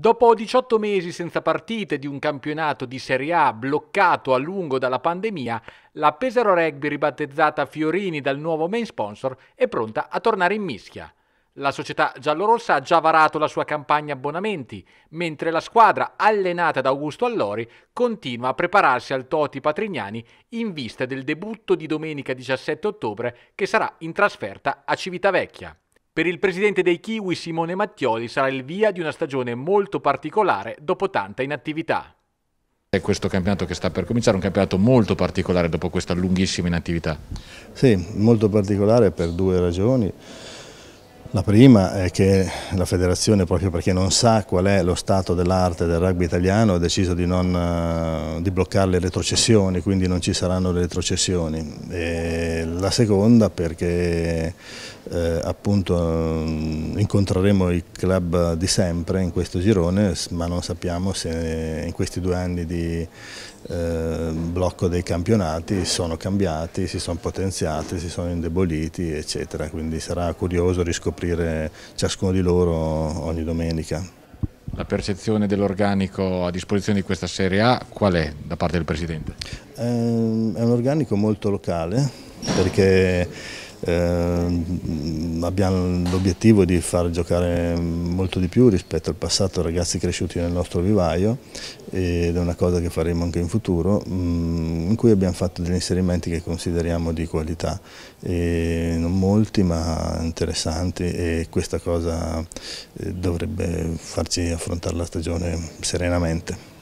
Dopo 18 mesi senza partite di un campionato di Serie A bloccato a lungo dalla pandemia, la Pesaro Rugby, ribattezzata Fiorini dal nuovo main sponsor, è pronta a tornare in mischia. La società giallorossa ha già varato la sua campagna abbonamenti, mentre la squadra, allenata da Augusto Allori, continua a prepararsi al Toti Patrignani in vista del debutto di domenica 17 ottobre, che sarà in trasferta a Civitavecchia. Per il presidente dei Kiwi Simone Mattioli sarà il via di una stagione molto particolare dopo tanta inattività. È questo campionato che sta per cominciare, un campionato molto particolare dopo questa lunghissima inattività. Sì, molto particolare per due ragioni. La prima è che la federazione, proprio perché non sa qual è lo stato dell'arte del rugby italiano, ha deciso di, non, eh, di, bloccare le retrocessioni, quindi non ci saranno le retrocessioni. E la seconda perché eh, appunto mm, incontreremo i club di sempre in questo girone, ma non sappiamo se in questi due anni di eh, blocco dei campionati sono cambiati, si sono potenziati, si sono indeboliti, eccetera. Quindi sarà curioso riscoprire coprire ciascuno di loro ogni domenica. La percezione dell'organico a disposizione di questa Serie A qual è da parte del Presidente? Ehm, è un organico molto locale perché eh, abbiamo l'obiettivo di far giocare molto di più rispetto al passato ragazzi cresciuti nel nostro vivaio ed è una cosa che faremo anche in futuro, mm, in cui abbiamo fatto degli inserimenti che consideriamo di qualità, e non molti ma interessanti e questa cosa eh, dovrebbe farci affrontare la stagione serenamente.